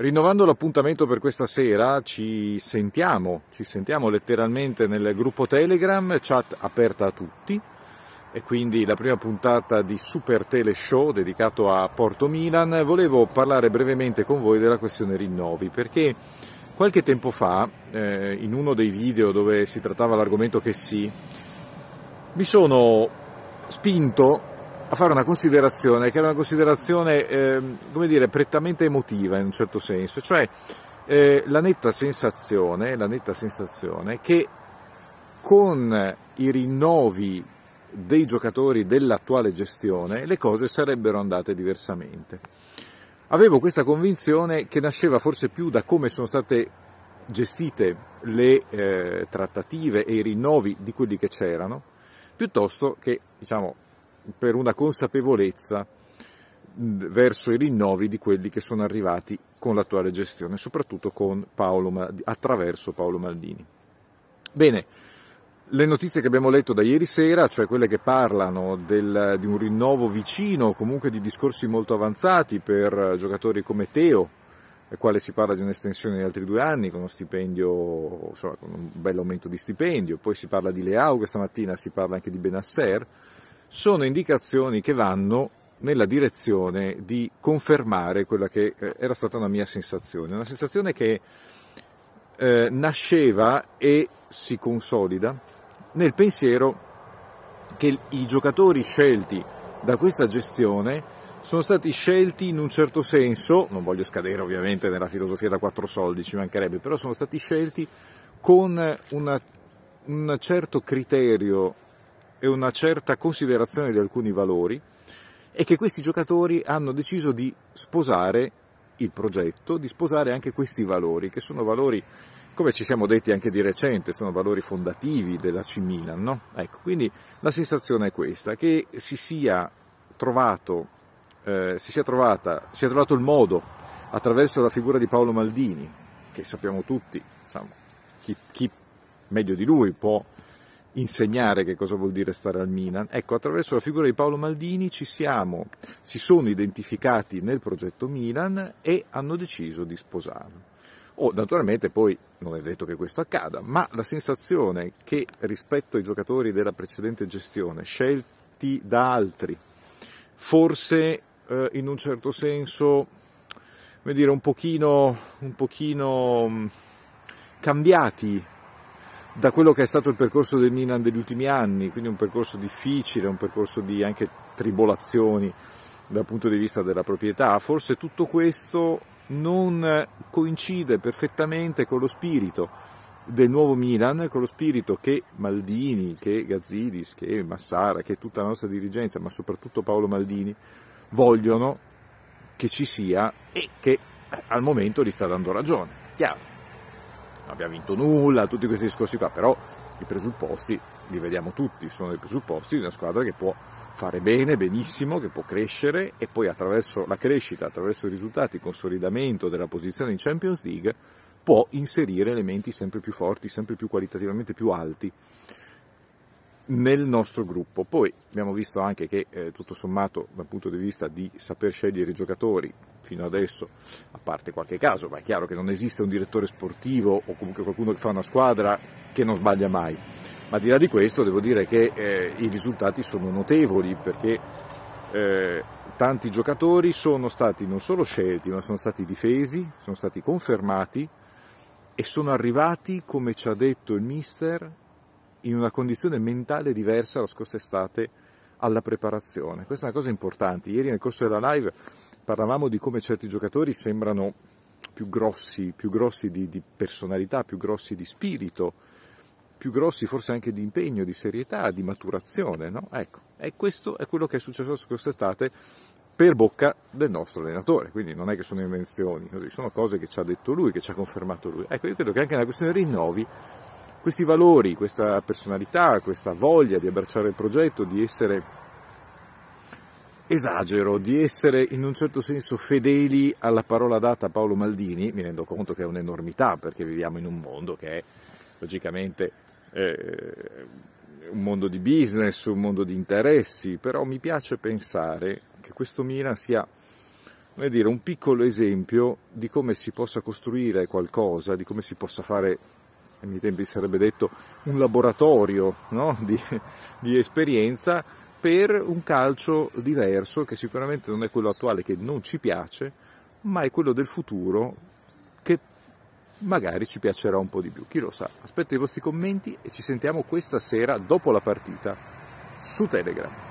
Rinnovando l'appuntamento per questa sera ci sentiamo, ci sentiamo letteralmente nel gruppo Telegram, chat aperta a tutti e quindi la prima puntata di Super Tele Show dedicato a Porto Milan. Volevo parlare brevemente con voi della questione rinnovi perché qualche tempo fa eh, in uno dei video dove si trattava l'argomento che sì, mi sono spinto a fare una considerazione che era una considerazione eh, come dire, prettamente emotiva in un certo senso, cioè eh, la, netta la netta sensazione che con i rinnovi dei giocatori dell'attuale gestione le cose sarebbero andate diversamente. Avevo questa convinzione che nasceva forse più da come sono state gestite le eh, trattative e i rinnovi di quelli che c'erano, piuttosto che diciamo, per una consapevolezza mm, verso i rinnovi di quelli che sono arrivati con l'attuale gestione, soprattutto Paolo, attraverso Paolo Maldini. Bene, le notizie che abbiamo letto da ieri sera, cioè quelle che parlano del, di un rinnovo vicino, comunque di discorsi molto avanzati per giocatori come Teo, al quale si parla di un'estensione di altri due anni con uno stipendio, insomma, con un bel aumento di stipendio, poi si parla di Leao questa mattina, si parla anche di Benasser, sono indicazioni che vanno nella direzione di confermare quella che eh, era stata una mia sensazione, una sensazione che eh, nasceva e si consolida nel pensiero che i giocatori scelti da questa gestione sono stati scelti in un certo senso, non voglio scadere ovviamente nella filosofia da quattro soldi, ci mancherebbe, però sono stati scelti con una, un certo criterio e una certa considerazione di alcuni valori e che questi giocatori hanno deciso di sposare il progetto, di sposare anche questi valori, che sono valori, come ci siamo detti anche di recente, sono valori fondativi della c No? Ecco, quindi la sensazione è questa, che si sia, trovato, eh, si sia trovata, si è trovato il modo attraverso la figura di Paolo Maldini, che sappiamo tutti, diciamo, chi, chi meglio di lui può insegnare che cosa vuol dire stare al Milan. Ecco, attraverso la figura di Paolo Maldini ci siamo, si sono identificati nel progetto Milan e hanno deciso di sposarlo. Oh, naturalmente poi non è detto che questo accada, ma la sensazione che rispetto ai giocatori della precedente gestione, scelti da altri, forse eh, in un certo senso, come dire, un pochino, un pochino mm, cambiati da quello che è stato il percorso del Milan degli ultimi anni, quindi un percorso difficile, un percorso di anche tribolazioni dal punto di vista della proprietà, forse tutto questo non coincide perfettamente con lo spirito del nuovo Milan, con lo spirito che Maldini, che Gazzidis, che Massara, che tutta la nostra dirigenza, ma soprattutto Paolo Maldini, vogliono che ci sia e che al momento gli sta dando ragione. Chiaro non abbiamo vinto nulla, tutti questi discorsi qua, però i presupposti li vediamo tutti, sono i presupposti di una squadra che può fare bene, benissimo, che può crescere e poi attraverso la crescita, attraverso i risultati, il consolidamento della posizione in Champions League può inserire elementi sempre più forti, sempre più qualitativamente più alti nel nostro gruppo. Poi abbiamo visto anche che eh, tutto sommato dal punto di vista di saper scegliere i giocatori, fino adesso, a parte qualche caso, ma è chiaro che non esiste un direttore sportivo o comunque qualcuno che fa una squadra che non sbaglia mai. Ma al di là di questo devo dire che eh, i risultati sono notevoli perché eh, tanti giocatori sono stati non solo scelti, ma sono stati difesi, sono stati confermati e sono arrivati, come ci ha detto il mister, in una condizione mentale diversa la scorsa estate alla preparazione. Questa è una cosa importante. Ieri nel corso della live parlavamo di come certi giocatori sembrano più grossi, più grossi di, di personalità, più grossi di spirito, più grossi forse anche di impegno, di serietà, di maturazione, no? Ecco, e questo è quello che è successo la scorsa estate per bocca del nostro allenatore, quindi non è che sono invenzioni, sono cose che ci ha detto lui, che ci ha confermato lui. Ecco, io credo che anche nella questione rinnovi questi valori, questa personalità, questa voglia di abbracciare il progetto, di essere esagero, di essere in un certo senso fedeli alla parola data a Paolo Maldini, mi rendo conto che è un'enormità perché viviamo in un mondo che è logicamente eh, un mondo di business, un mondo di interessi, però mi piace pensare che questo Milan sia dire, un piccolo esempio di come si possa costruire qualcosa, di come si possa fare ai miei tempi sarebbe detto un laboratorio no? di, di esperienza per un calcio diverso che sicuramente non è quello attuale che non ci piace, ma è quello del futuro che magari ci piacerà un po' di più, chi lo sa. Aspetto i vostri commenti e ci sentiamo questa sera dopo la partita su Telegram.